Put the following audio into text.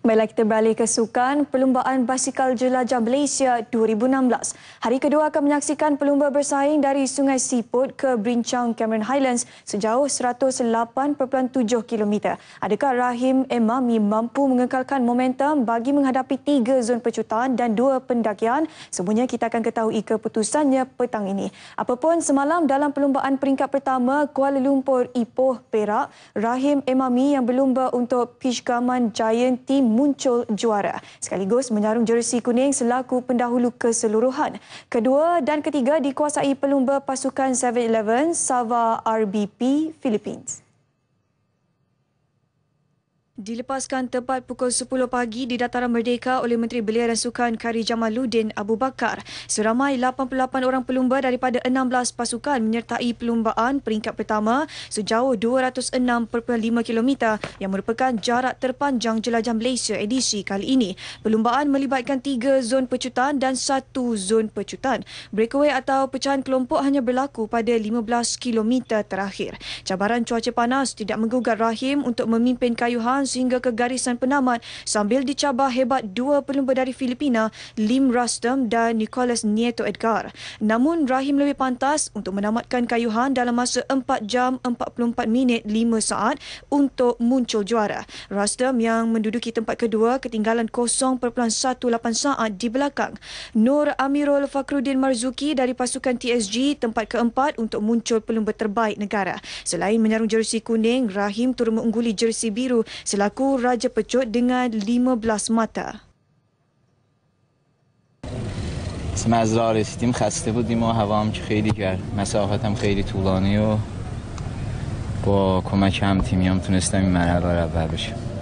Baiklah kita beralih ke sukan Perlumbaan Basikal Jelajah Malaysia 2016. Hari kedua akan menyaksikan pelumba bersaing dari Sungai Siput ke Brinchang Cameron Highlands sejauh 108.7 km. Adakah Rahim Emami mampu mengekalkan momentum bagi menghadapi tiga zon pecutan dan dua pendakian? Semuanya kita akan ketahui keputusannya petang ini. Apapun semalam dalam perlumbaan peringkat pertama Kuala Lumpur Ipoh Perak, Rahim Emami yang berlumba untuk Pijgaman Giant Team muncul juara sekaligus menyarung jersi kuning selaku pendahulu keseluruhan. Kedua dan ketiga dikuasai pelumba pasukan 7-Eleven Sava RBP Philippines. Dilepaskan tepat pukul 10 pagi di Dataran Merdeka oleh Menteri Belia dan Sukan Kari Jamaluddin Abu Bakar, seramai 88 orang pelumba daripada 16 pasukan menyertai pelumbaan peringkat pertama sejauh 206.5 km yang merupakan jarak terpanjang jelajah Malaysia edisi kali ini. Pelumbaan melibatkan tiga zon pecutan dan satu zon pecutan. Breakaway atau pecahan kelompok hanya berlaku pada 15 km terakhir. Cabaran cuaca panas tidak menggugat rahim untuk memimpin kayuhan sehingga ke garisan penamat sambil dicabar hebat dua pelumba dari Filipina, Lim Rustam dan Nicholas Nieto Edgar. Namun Rahim lebih pantas untuk menamatkan kayuhan dalam masa 4 jam 44 minit 5 saat untuk muncul juara. Rustam yang menduduki tempat kedua ketinggalan 0.18 saat di belakang. Nur Amirul Fakrudin Marzuki dari pasukan TSG tempat keempat untuk muncul pelumba terbaik negara. Selain menyarung jersey kuning, Rahim turut mengungguli jersey biru selain selaku Raja Pecut dengan 15 mata. از مزرعه رسیدیم خسته بودیم و هوا هم که خیلی کرد مسافت هم خیلی طولانی و با کمک هم تیمی هم تونستم این مرحله رو اول بشم